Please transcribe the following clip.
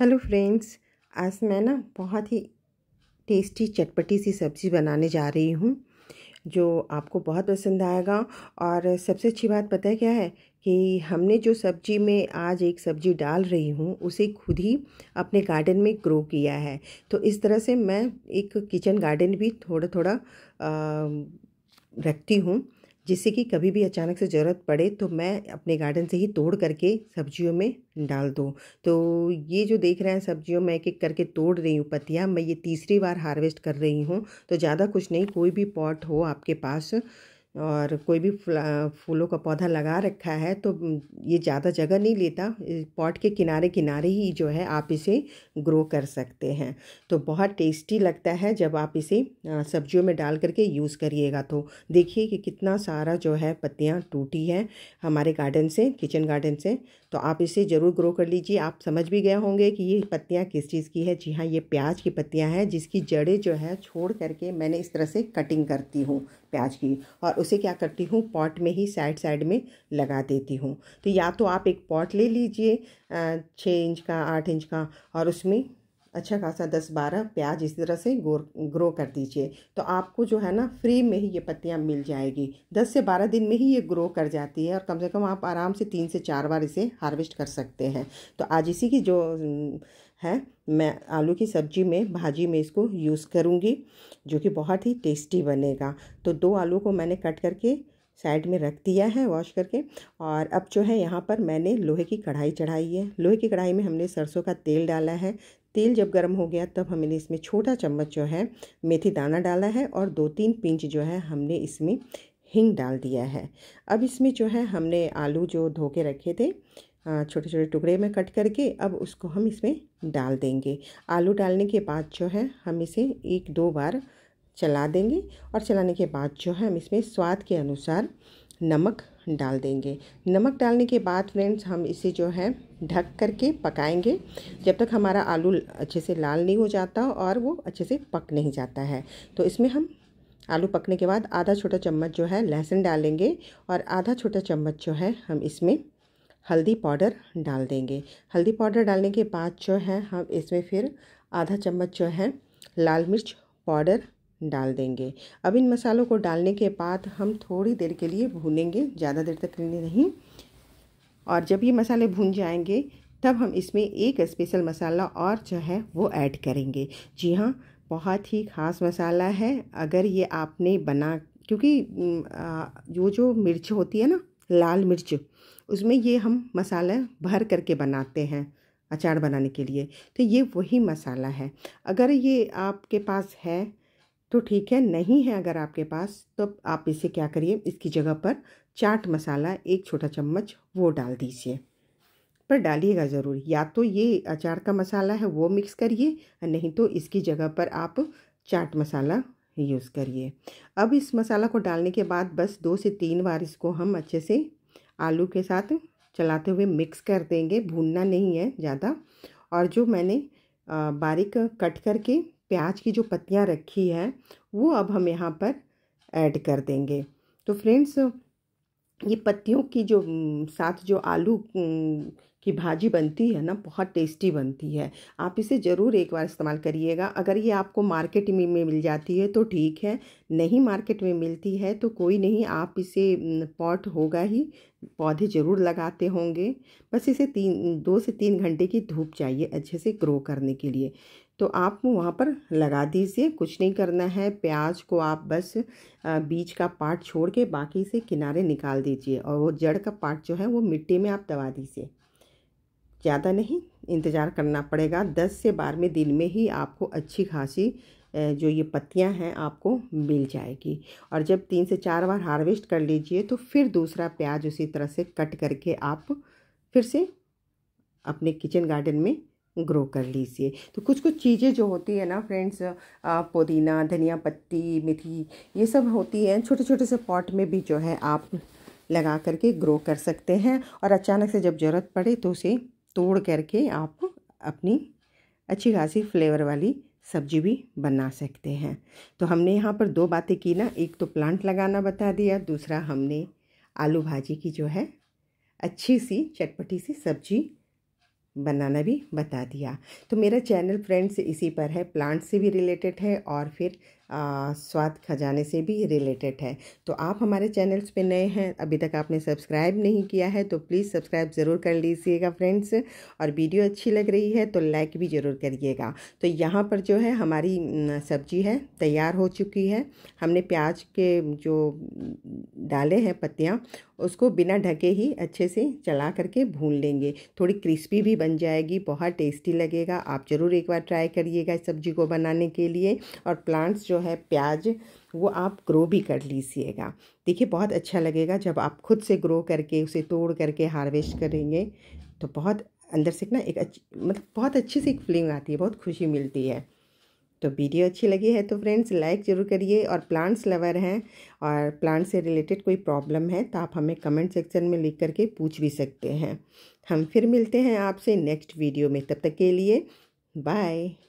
hello friends आज मैं ना बहुत ही टेस्टी चटपटी सी सब्ज़ी बनाने जा रही हूँ जो आपको बहुत पसंद आएगा और सबसे अच्छी बात पता है क्या है कि हमने जो सब्ज़ी में आज एक सब्ज़ी डाल रही हूँ उसे खुद ही अपने गार्डन में ग्रो किया है तो इस तरह से मैं एक किचन गार्डन भी थोड़ा थोड़ा आ, रखती हूँ जिससे कि कभी भी अचानक से ज़रूरत पड़े तो मैं अपने गार्डन से ही तोड़ करके सब्जियों में डाल दूँ तो ये जो देख रहे हैं सब्जियों मैं एक एक करके तोड़ रही हूँ पत्तियाँ मैं ये तीसरी बार हार्वेस्ट कर रही हूँ तो ज़्यादा कुछ नहीं कोई भी पॉट हो आपके पास और कोई भी फूलों का पौधा लगा रखा है तो ये ज़्यादा जगह नहीं लेता पॉट के किनारे किनारे ही जो है आप इसे ग्रो कर सकते हैं तो बहुत टेस्टी लगता है जब आप इसे सब्जियों में डाल करके यूज़ करिएगा तो देखिए कि कितना सारा जो है पत्तियाँ टूटी है हमारे गार्डन से किचन गार्डन से तो आप इसे ज़रूर ग्रो कर लीजिए आप समझ भी गए होंगे कि ये पत्तियाँ किस चीज़ की है जी हाँ ये प्याज की पत्तियाँ हैं जिसकी जड़ें जो है छोड़ करके मैंने इस तरह से कटिंग करती हूँ प्याज की और उसे क्या करती हूँ पॉट में ही साइड साइड में लगा देती हूँ तो या तो आप एक पॉट ले लीजिए छः इंच का आठ इंच का और उसमें अच्छा खासा दस बारह प्याज इस तरह से गोर ग्रो कर दीजिए तो आपको जो है ना फ्री में ही ये पत्तियाँ मिल जाएगी दस से बारह दिन में ही ये ग्रो कर जाती है और कम से कम आप आराम से तीन से चार बार इसे हार्वेस्ट कर सकते हैं तो आज इसी की जो है मैं आलू की सब्जी में भाजी में इसको यूज़ करूँगी जो कि बहुत ही टेस्टी बनेगा तो दो आलू को मैंने कट करके साइड में रख दिया है वॉश करके और अब जो है यहाँ पर मैंने लोहे की कढ़ाई चढ़ाई है लोहे की कढ़ाई में हमने सरसों का तेल डाला है तेल जब गर्म हो गया तब हमने इसमें छोटा चम्मच जो है मेथी दाना डाला है और दो तीन पिंच जो है हमने इसमें हिंग डाल दिया है अब इसमें जो है हमने आलू जो धो के रखे थे छोटे छोटे टुकड़े में कट करके अब उसको हम इसमें डाल देंगे आलू डालने के बाद जो है हम इसे एक दो बार चला देंगे और चलाने के बाद जो है हम इसमें स्वाद के अनुसार नमक डाल देंगे नमक डालने के बाद फ्रेंड्स हम इसे जो है ढक करके पकाएंगे जब तक हमारा आलू अच्छे से लाल नहीं हो जाता और वो अच्छे से पक नहीं जाता है तो इसमें हम आलू पकने के बाद आधा छोटा चम्मच जो है लहसुन डालेंगे और आधा छोटा चम्मच जो है हम इसमें हल्दी पाउडर डाल देंगे हल्दी पाउडर डालने के बाद जो है हम इसमें फिर आधा चम्मच जो है लाल मिर्च पाउडर डाल देंगे अब इन मसालों को डालने के बाद हम थोड़ी देर के लिए भूनेंगे ज़्यादा देर तक नहीं और जब ये मसाले भून जाएंगे तब हम इसमें एक स्पेशल मसाला और जो है वो ऐड करेंगे जी हाँ बहुत ही ख़ास मसाला है अगर ये आपने बना क्योंकि जो जो मिर्च होती है ना लाल मिर्च उसमें ये हम मसाला भर करके बनाते हैं अचार बनाने के लिए तो ये वही मसाला है अगर ये आपके पास है तो ठीक है नहीं है अगर आपके पास तो आप इसे क्या करिए इसकी जगह पर चाट मसाला एक छोटा चम्मच वो डाल दीजिए पर डालिएगा ज़रूर या तो ये अचार का मसाला है वो मिक्स करिए नहीं तो इसकी जगह पर आप चाट मसाला यूज़ करिए अब इस मसाला को डालने के बाद बस दो से तीन बार इसको हम अच्छे से आलू के साथ चलाते हुए मिक्स कर देंगे भूनना नहीं है ज़्यादा और जो मैंने बारीक कट करके प्याज की जो पत्तियाँ रखी है वो अब हम यहाँ पर ऐड कर देंगे तो फ्रेंड्स ये पत्तियों की जो साथ जो आलू कि भाजी बनती है ना बहुत टेस्टी बनती है आप इसे ज़रूर एक बार इस्तेमाल करिएगा अगर ये आपको मार्केट में मिल जाती है तो ठीक है नहीं मार्केट में मिलती है तो कोई नहीं आप इसे पॉट होगा ही पौधे ज़रूर लगाते होंगे बस इसे तीन दो से तीन घंटे की धूप चाहिए अच्छे से ग्रो करने के लिए तो आप वहाँ पर लगा दीजिए कुछ नहीं करना है प्याज को आप बस बीज का पार्ट छोड़ के बाकी से किनारे निकाल दीजिए और वो जड़ का पार्ट जो है वो मिट्टी में आप दबा दीजिए ज़्यादा नहीं इंतज़ार करना पड़ेगा दस से बारहवें दिन में ही आपको अच्छी खासी जो ये पत्तियां हैं आपको मिल जाएगी और जब तीन से चार बार हार्वेस्ट कर लीजिए तो फिर दूसरा प्याज उसी तरह से कट करके आप फिर से अपने किचन गार्डन में ग्रो कर लीजिए तो कुछ कुछ चीज़ें जो होती है ना फ्रेंड्स पुदीना धनिया पत्ती मेथी ये सब होती हैं छोटे छोटे से पॉट में भी जो है आप लगा करके ग्रो कर सकते हैं और अचानक से जब ज़रूरत पड़े तो उसे तोड़ करके आप अपनी अच्छी खासी फ्लेवर वाली सब्जी भी बना सकते हैं तो हमने यहाँ पर दो बातें की ना एक तो प्लांट लगाना बता दिया दूसरा हमने आलू भाजी की जो है अच्छी सी चटपटी सी सब्जी बनाना भी बता दिया तो मेरा चैनल फ्रेंड्स इसी पर है प्लांट से भी रिलेटेड है और फिर स्वाद खजाने से भी रिलेटेड है तो आप हमारे चैनल्स पे नए हैं अभी तक आपने सब्सक्राइब नहीं किया है तो प्लीज़ सब्सक्राइब ज़रूर कर लीजिएगा फ्रेंड्स और वीडियो अच्छी लग रही है तो लाइक भी ज़रूर करिएगा तो यहाँ पर जो है हमारी सब्जी है तैयार हो चुकी है हमने प्याज के जो डाले हैं पत्तियाँ उसको बिना ढके ही अच्छे से चला करके भून लेंगे थोड़ी क्रिस्पी भी बन जाएगी बहुत टेस्टी लगेगा आप ज़रूर एक बार ट्राई करिएगा इस सब्जी को बनाने के लिए और प्लांट्स जो है प्याज वो आप ग्रो भी कर लीजिएगा देखिए बहुत अच्छा लगेगा जब आप खुद से ग्रो करके उसे तोड़ करके हार्वेस्ट करेंगे तो बहुत अंदर से ना एक अच्छी मतलब बहुत अच्छी सी एक फीलिंग आती है बहुत खुशी मिलती है तो वीडियो अच्छी लगी है तो फ्रेंड्स लाइक ज़रूर करिए और प्लांट्स लवर हैं और प्लांट से रिलेटेड कोई प्रॉब्लम है तो आप हमें कमेंट सेक्शन में लिख करके पूछ भी सकते हैं हम फिर मिलते हैं आपसे नेक्स्ट वीडियो में तब तक के लिए बाय